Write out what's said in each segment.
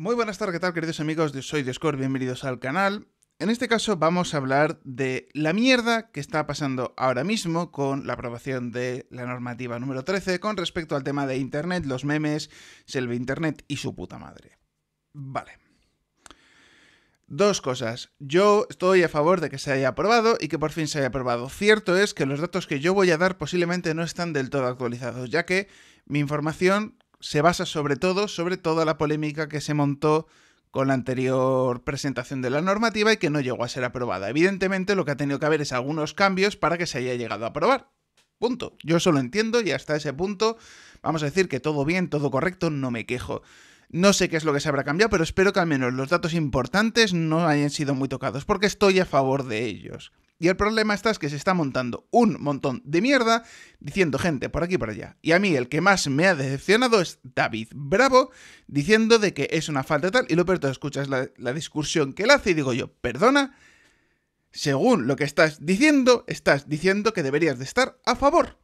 Muy buenas tardes, ¿qué tal queridos amigos de Soy Discord? Bienvenidos al canal. En este caso vamos a hablar de la mierda que está pasando ahora mismo con la aprobación de la normativa número 13 con respecto al tema de Internet, los memes, Selve Internet y su puta madre. Vale. Dos cosas. Yo estoy a favor de que se haya aprobado y que por fin se haya aprobado. Cierto es que los datos que yo voy a dar posiblemente no están del todo actualizados, ya que mi información se basa sobre todo sobre toda la polémica que se montó con la anterior presentación de la normativa y que no llegó a ser aprobada. Evidentemente lo que ha tenido que haber es algunos cambios para que se haya llegado a aprobar. Punto. Yo solo entiendo y hasta ese punto vamos a decir que todo bien, todo correcto, no me quejo. No sé qué es lo que se habrá cambiado, pero espero que al menos los datos importantes no hayan sido muy tocados, porque estoy a favor de ellos. Y el problema está es que se está montando un montón de mierda diciendo gente por aquí y por allá. Y a mí el que más me ha decepcionado es David Bravo diciendo de que es una falta tal. Y lo peor, tú escuchas la, la discusión que él hace y digo yo, perdona, según lo que estás diciendo, estás diciendo que deberías de estar a favor.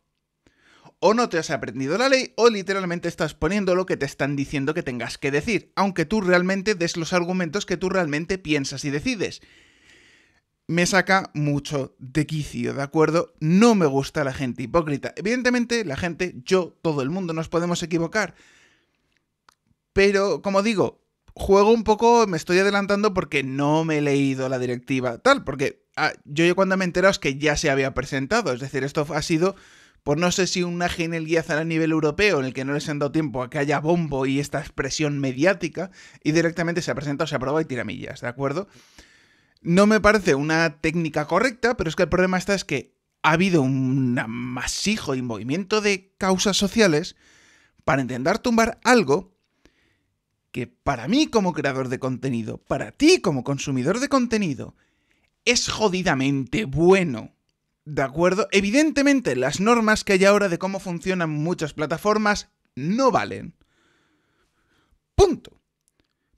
O no te has aprendido la ley o literalmente estás poniendo lo que te están diciendo que tengas que decir, aunque tú realmente des los argumentos que tú realmente piensas y decides me saca mucho de quicio, ¿de acuerdo? No me gusta la gente hipócrita. Evidentemente, la gente, yo, todo el mundo, nos podemos equivocar. Pero, como digo, juego un poco, me estoy adelantando porque no me he leído la directiva, tal, porque ah, yo cuando me he enterado es que ya se había presentado, es decir, esto ha sido, por no sé si una genialidad a nivel europeo en el que no les han dado tiempo a que haya bombo y esta expresión mediática, y directamente se ha presentado, se ha aprueba y tiramillas, ¿de acuerdo? No me parece una técnica correcta, pero es que el problema está es que ha habido un masijo y movimiento de causas sociales para intentar tumbar algo que para mí como creador de contenido, para ti como consumidor de contenido, es jodidamente bueno. ¿De acuerdo? Evidentemente, las normas que hay ahora de cómo funcionan muchas plataformas no valen. Punto.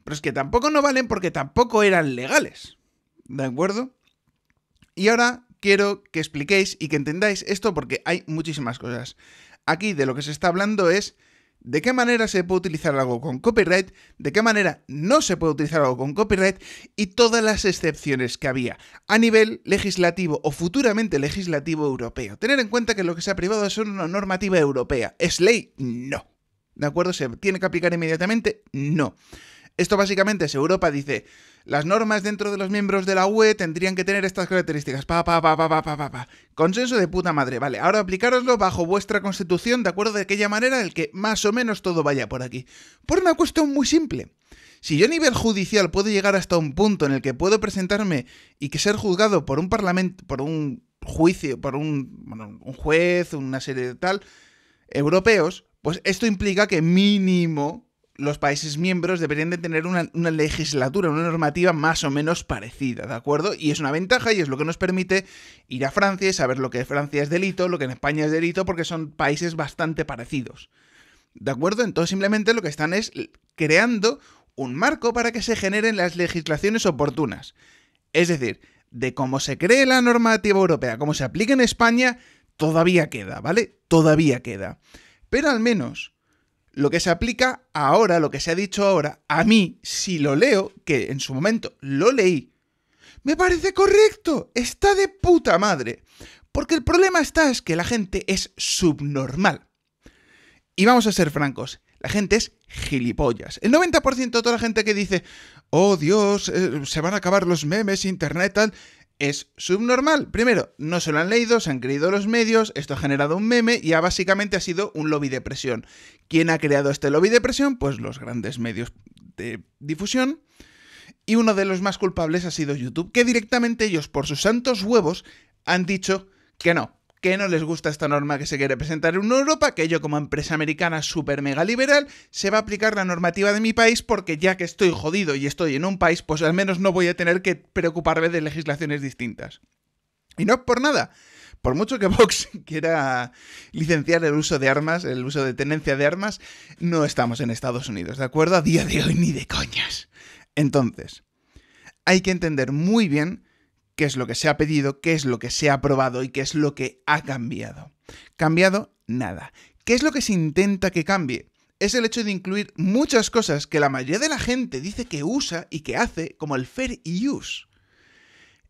Pero es que tampoco no valen porque tampoco eran legales. ¿De acuerdo? Y ahora quiero que expliquéis y que entendáis esto porque hay muchísimas cosas. Aquí de lo que se está hablando es de qué manera se puede utilizar algo con copyright, de qué manera no se puede utilizar algo con copyright y todas las excepciones que había a nivel legislativo o futuramente legislativo europeo. Tener en cuenta que lo que se ha privado es una normativa europea. ¿Es ley? No. ¿De acuerdo? ¿Se tiene que aplicar inmediatamente? No. Esto básicamente es Europa dice, las normas dentro de los miembros de la UE tendrían que tener estas características. Pa, pa, pa, pa, pa, pa, pa, Consenso de puta madre, vale. Ahora aplicároslo bajo vuestra constitución de acuerdo de aquella manera en que más o menos todo vaya por aquí. Por una cuestión muy simple. Si yo a nivel judicial puedo llegar hasta un punto en el que puedo presentarme y que ser juzgado por un parlamento, por un juicio, por un, un juez, una serie de tal, europeos, pues esto implica que mínimo los países miembros deberían de tener una, legislatura, una normativa más o menos parecida, ¿de acuerdo? Y es una ventaja y es lo que nos permite ir a Francia y saber lo que en Francia es delito, lo que en España es delito, porque son países bastante parecidos. ¿De acuerdo? Entonces simplemente lo que están es creando un marco para que se generen las legislaciones oportunas. Es decir, de cómo se cree la normativa europea, cómo se aplica en España, todavía queda, ¿vale? Todavía queda. Pero al menos lo que se aplica ahora, lo que se ha dicho ahora, a mí, si lo leo, que en su momento lo leí, me parece correcto, está de puta madre. Porque el problema está es que la gente es subnormal. Y vamos a ser francos, la gente es gilipollas. El 90% de toda la gente que dice, oh Dios, eh, se van a acabar los memes, internet, tal, es subnormal. Primero, no se lo han leído, se han creído los medios, esto ha generado un meme y ha básicamente ha sido un lobby de presión. ¿Quién ha creado este lobby de presión? Pues los grandes medios de difusión. Y uno de los más culpables ha sido YouTube, que directamente ellos, por sus santos huevos, han dicho que no, que no les gusta esta norma que se quiere presentar en Europa, que yo como empresa americana súper mega liberal, se va a aplicar la normativa de mi país porque ya que estoy jodido y estoy en un país, pues al menos no voy a tener que preocuparme de legislaciones distintas. Y no por nada. Por mucho que Vox quiera licenciar el uso de armas, el uso de tenencia de armas, no estamos en Estados Unidos, ¿de acuerdo? A día de hoy ni de coñas. Entonces, hay que entender muy bien qué es lo que se ha pedido, qué es lo que se ha aprobado y qué es lo que ha cambiado. Cambiado nada. ¿Qué es lo que se intenta que cambie? Es el hecho de incluir muchas cosas que la mayoría de la gente dice que usa y que hace, como el fair use.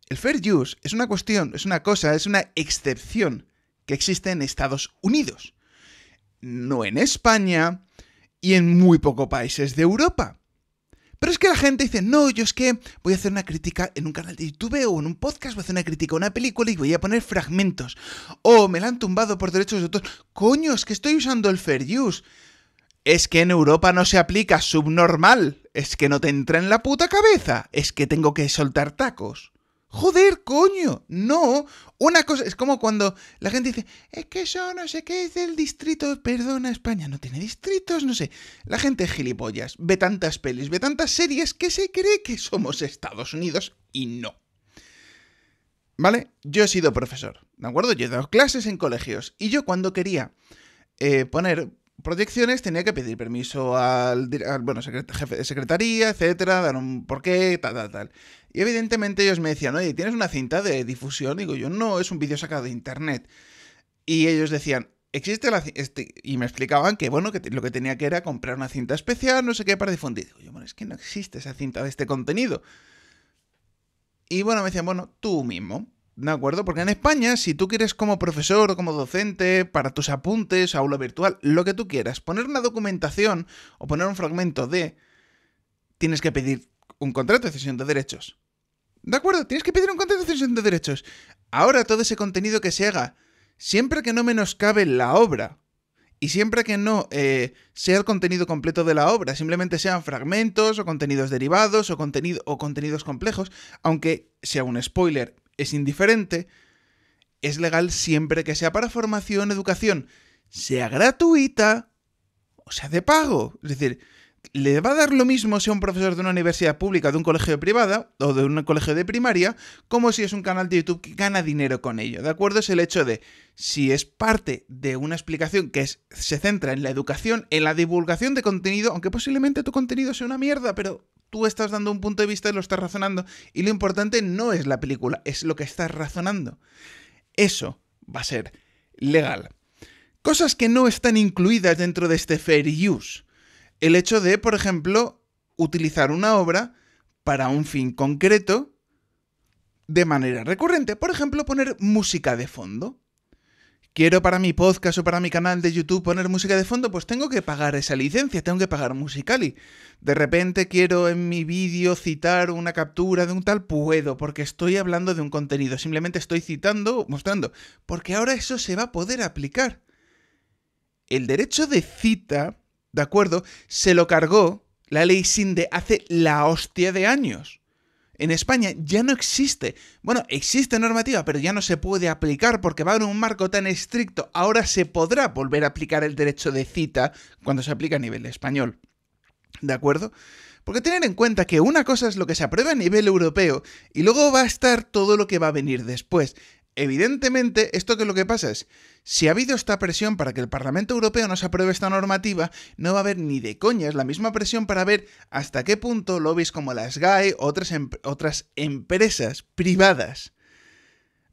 El fair use es una cuestión, es una cosa, es una excepción que existe en Estados Unidos. No en España y en muy pocos países de Europa. Pero es que la gente dice, no, yo es que voy a hacer una crítica en un canal de YouTube o en un podcast, voy a hacer una crítica a una película y voy a poner fragmentos. O me la han tumbado por derechos de autor. Coño, es que estoy usando el fair use. Es que en Europa no se aplica subnormal. Es que no te entra en la puta cabeza. Es que tengo que soltar tacos. Joder, coño, no. Una cosa, es como cuando la gente dice, es que eso no sé qué es del distrito, perdona España, no tiene distritos, no sé. La gente es gilipollas, ve tantas pelis, ve tantas series que se cree que somos Estados Unidos y no. ¿Vale? Yo he sido profesor, ¿de acuerdo? Yo he dado clases en colegios y yo cuando quería eh, poner ...proyecciones, tenía que pedir permiso al, bueno, jefe de secretaría, etcétera, dar un porqué, tal, tal, tal. Y evidentemente ellos me decían, oye, ¿tienes una cinta de difusión? Digo yo, no, es un vídeo sacado de internet. Y ellos decían, existe la cinta? Este-, y me explicaban que bueno que lo que tenía que era comprar una cinta especial no sé qué para difundir digo yo bueno es que no existe esa cinta de este contenido y bueno me decían bueno tú mismo ¿De acuerdo? Porque en España, si tú quieres como profesor o como docente, para tus apuntes, aula virtual, lo que tú quieras, poner una documentación o poner un fragmento de, tienes que pedir un contrato de cesión de derechos. ¿De acuerdo? Tienes que pedir un contrato de cesión de derechos. Ahora todo ese contenido que se haga, siempre que no menoscabe la obra, y siempre que no eh, sea el contenido completo de la obra, simplemente sean fragmentos o contenidos derivados o, contenido, o contenidos complejos, aunque sea un spoiler es indiferente, es legal siempre que sea para formación, educación, sea gratuita o sea de pago. Es decir, le va a dar lo mismo si es un profesor de una universidad pública, de un colegio privado o de un colegio de primaria, como si es un canal de YouTube que gana dinero con ello. ¿De acuerdo? Es el hecho de si es parte de una explicación que se centra en la educación, en la divulgación de contenido, aunque posiblemente tu contenido sea una mierda, pero tú estás dando un punto de vista y lo estás razonando. Y lo importante no es la película, es lo que estás razonando. Eso va a ser legal. Cosas que no están incluidas dentro de este fair use el hecho de, por ejemplo, utilizar una obra para un fin concreto de manera recurrente. Por ejemplo, poner música de fondo. Quiero para mi podcast o para mi canal de YouTube poner música de fondo, pues tengo que pagar esa licencia, tengo que pagar Musicali. De repente quiero en mi vídeo citar una captura de un tal, puedo, porque estoy hablando de un contenido, simplemente estoy citando, mostrando, porque ahora eso se va a poder aplicar. El derecho de cita ¿de acuerdo? Se lo cargó la ley Sinde hace la hostia de años. En España ya no existe. Bueno, existe normativa, pero ya no se puede aplicar porque va en un marco tan estricto. Ahora se podrá volver a aplicar el derecho de cita cuando se aplica a nivel español. ¿De acuerdo? Porque tener en cuenta que una cosa es lo que se aprueba a nivel europeo y luego va a estar todo lo que va a venir después evidentemente, esto que lo que pasa es, si ha habido esta presión para que el Parlamento Europeo nos apruebe esta normativa, no va a haber ni de coñas la misma presión para ver hasta qué punto lobbies como las Sky, e, otras, em-, otras empresas privadas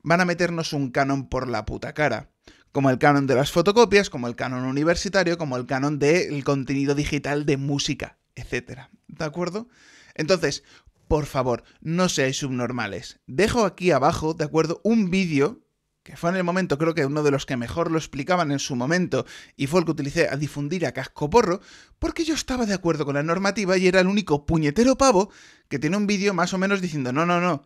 van a meternos un canon por la puta cara. Como el canon de las fotocopias, como el canon universitario, como el canon del contenido digital de música, etc. ¿De acuerdo? Entonces, por favor, no seáis subnormales. Dejo aquí abajo, ¿de acuerdo? Un vídeo que fue en el momento creo que uno de los que mejor lo explicaban en su momento y fue el que utilicé a difundir a cascoporro, porque yo estaba de acuerdo con la normativa y era el único puñetero pavo que tiene un vídeo más o menos diciendo, no, no, no,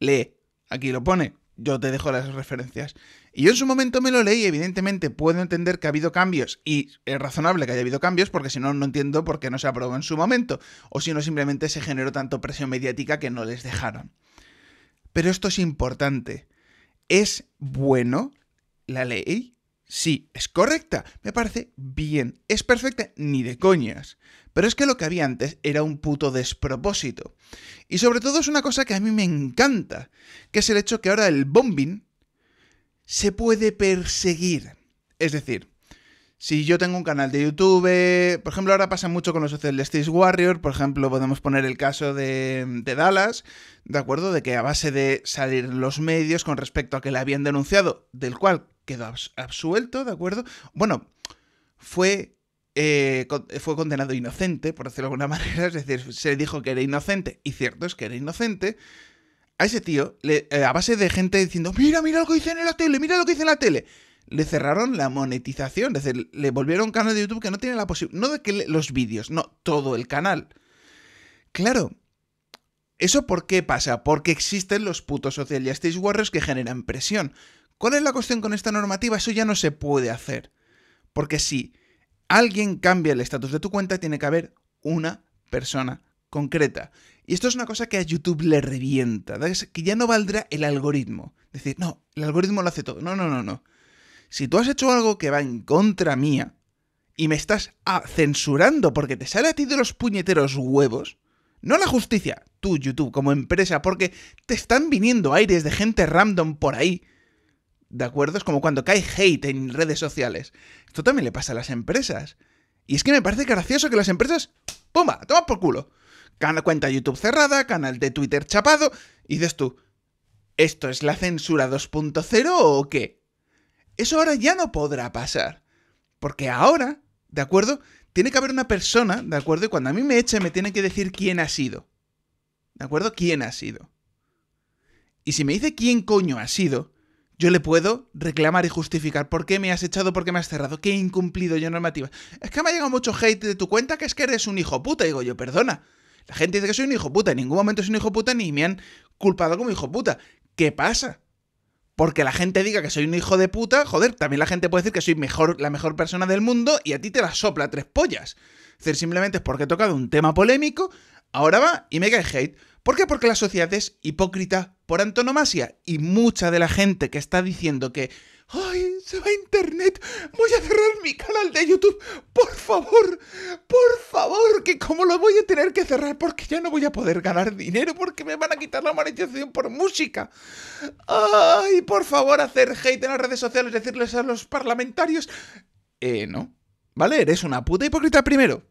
lee, aquí lo pone, yo te dejo las referencias. Y yo en su momento me lo leí, evidentemente puedo entender que ha habido cambios y es razonable que haya habido cambios porque si no, no entiendo por qué no se aprobó en su momento o si no simplemente se generó tanto presión mediática que no les dejaron. Pero esto es importante. Es bueno la ley Sí, es correcta, me parece bien, es perfecta ni de coñas. Pero es que lo que había antes era un puto despropósito. Y sobre todo es una cosa que a mí me encanta, que es el hecho que ahora el bombing se puede perseguir. Es decir, si yo tengo un canal de YouTube, por ejemplo, ahora pasa mucho con los de Steve Warrior, por ejemplo, podemos poner el caso de, de, Dallas, ¿de acuerdo? De que a base de salir los medios con respecto a que le habían denunciado, del cual quedó absuelto, ¿de acuerdo? Bueno, fue. Eh, fue condenado inocente, por decirlo de alguna manera, es decir, se le dijo que era inocente, y cierto es que era inocente, a ese tío, le, eh, a base de gente diciendo, mira, mira lo que dice en la tele, mira lo que dice en la tele, le cerraron la monetización, es decir, le volvieron un canal de YouTube que no tiene la posibilidad, no de que los vídeos, no, todo el canal. Claro, ¿eso por qué pasa? Porque existen los putos social justice warriors que generan presión. ¿Cuál es la cuestión con esta normativa? Eso ya no se puede hacer. Porque si alguien cambia el estatus de tu cuenta, tiene que haber una persona concreta. Y esto es una cosa que a YouTube le revienta, que ya no valdrá el algoritmo. Decir, no, el algoritmo lo hace todo. No, no, no, no si tú has hecho algo que va en contra mía y me estás ah, censurando porque te sale a ti de los puñeteros huevos, no la justicia, tú YouTube como empresa, porque te están viniendo aires de gente random por ahí. ¿De acuerdo? Es como cuando cae hate en redes sociales. Esto también le pasa a las empresas. Y es que me parece gracioso que las empresas... ¡Pumba! ¡Toma por culo! cuenta YouTube cerrada, canal de Twitter chapado. Y dices tú, ¿esto es la censura 2.0 o qué? Eso ahora ya no podrá pasar. Porque ahora, ¿de acuerdo? Tiene que haber una persona, ¿de acuerdo? Y cuando a mí me echen me tiene que decir quién ha sido. ¿De acuerdo? ¿Quién ha sido? Y si me dice quién coño ha sido, yo le puedo reclamar y justificar por qué me has echado, por qué me has cerrado, qué he incumplido yo normativa. Es que me ha llegado mucho hate de tu cuenta que es que eres un hijo puta. Digo yo, perdona. La gente dice que soy un hijo puta. En ningún momento soy un hijo puta ni me han culpado como hijo puta. ¿Qué pasa? porque la gente diga que soy un hijo de puta, joder, también la gente puede decir que soy mejor, la mejor persona del mundo y a ti te la sopla tres pollas. Es decir, simplemente es porque he tocado un tema polémico, ahora va y me cae hate. ¿Por qué? Porque la sociedad es hipócrita por antonomasia. Y mucha de la gente que está diciendo que, ¡ay, se va a internet! ¡Voy a cerrar mi canal de YouTube! ¡Por favor! ¡Por favor! Que como lo voy a tener que cerrar porque ya no voy a poder ganar dinero porque me van a quitar la monetización por música. ¡Ay, por favor! Hacer hate en las redes sociales, decirles a los parlamentarios... Eh, no. ¿Vale? Eres una puta hipócrita primero.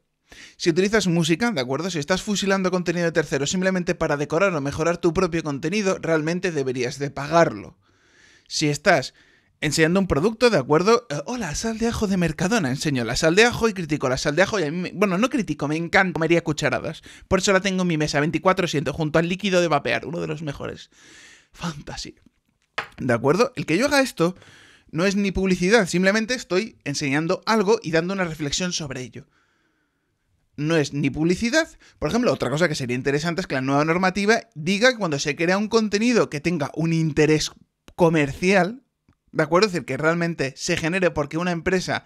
Si utilizas música, ¿de acuerdo? Si estás fusilando contenido de terceros simplemente para decorar o mejorar tu propio contenido, realmente deberías de pagarlo. Si estás enseñando un producto, ¿de acuerdo? Eh, hola, sal de ajo de Mercadona. Enseño la sal de ajo y critico la sal de ajo. Y a mí Bueno, no critico, me encanta comería cucharadas. Por eso la tengo en mi mesa 24-7 junto al líquido de vapear, uno de los mejores. Fantasy. ¿De acuerdo? El que yo haga esto no es ni publicidad, simplemente estoy enseñando algo y dando una reflexión sobre ello no es ni publicidad. Por ejemplo, otra cosa que sería interesante es que la nueva normativa diga que cuando se crea un contenido que tenga un interés comercial, ¿de acuerdo? Es decir, que realmente se genere porque una empresa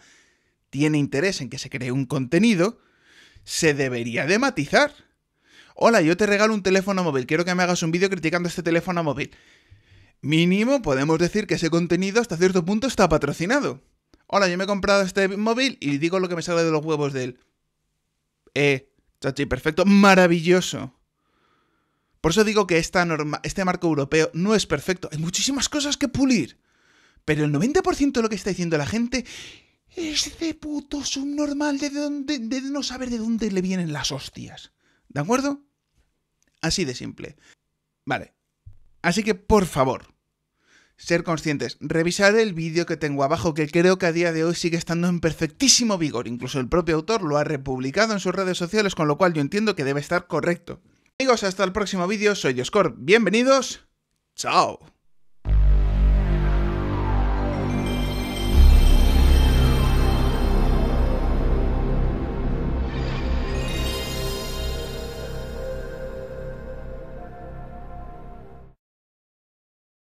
tiene interés en que se cree un contenido, se debería de matizar. Hola, yo te regalo un teléfono móvil, quiero que me hagas un vídeo criticando este teléfono móvil. Mínimo podemos decir que ese contenido hasta cierto punto está patrocinado. Hola, yo me he comprado este móvil y digo lo que me sale de los huevos de él eh, chachi, perfecto, maravilloso. Por eso digo que esta norma, este marco europeo no es perfecto. Hay muchísimas cosas que pulir. Pero el 90% de lo que está diciendo la gente es de puto subnormal de, de no saber de dónde le vienen las hostias. ¿De acuerdo? Así de simple. Vale. Así que, por favor, ser conscientes, revisar el vídeo que tengo abajo, que creo que a día de hoy sigue estando en perfectísimo vigor. Incluso el propio autor lo ha republicado en sus redes sociales, con lo cual yo entiendo que debe estar correcto. Amigos, hasta el próximo vídeo, soy Oscorp, bienvenidos, chao.